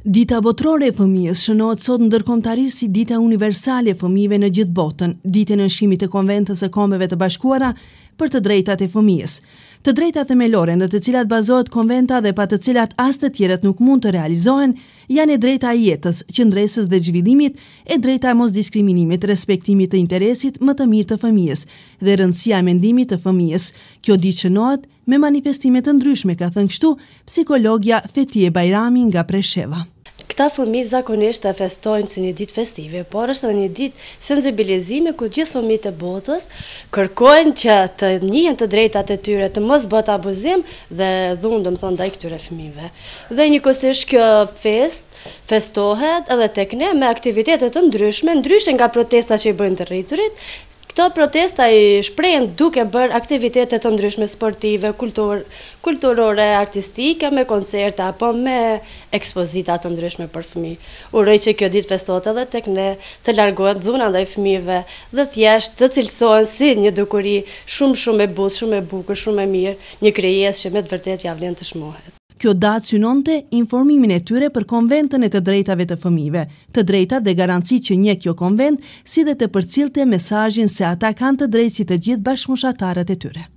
Dita botërore e fëmijës shënohet sot ndërkombëtarisht si Dita Universale e Fëmijëve në gjithë botën, ditën e shkimit të Konventës e Kombeve të Bashkuara për të drejtat e fëmijës. Të drejtat themelore në të cilat bazohet Konventa dhe pa të cilat as të tjerat nuk mund të realizohen, janë e drejta e jetës, qëndresës dhe zhvillimit, e drejta e mosdiskriminimit, respektimit të interesit më të mirë të fëmijës dhe rëndësia e mendimit të fëmijës. Kjo ditë shënohet me manifestime të ndryshme, ka thënë kështu psikologja Fetie Bajrami nga Preshevë. Këta fëmi zakonisht të festojnë si një dit festive, por është dhe një dit sensibilizime ku gjithë fëmi të botës kërkojnë që të njën të drejta të tyre të mos bët abuzim dhe dhundë, dëmë thonë, daj këtyre fëmive. Dhe një kësish kjo fest, festohet edhe tek ne me aktivitetet të ndryshme, ndryshme nga protesta që i bëjnë të rriturit, Këto protesta i shprejnë duke bërë aktivitetet të ndryshme sportive, kulturore, artistike, me koncerta, apo me ekspozita të ndryshme për fëmi. Uroj që kjo ditë festot edhe tek ne të largohet dhuna dhe i fëmive dhe thjesht të cilësohen si një dukuri shumë shumë e busë, shumë e bukë, shumë e mirë, një krejes që me të vërtet javlen të shmohet. Kjo datë synonte informimin e tyre për konventën e të drejtave të fëmive, të drejta dhe garanci që një kjo konvent si dhe të përcilte mesajin se ata kanë të drejtë të gjithë bashkëmushatarët e tyre.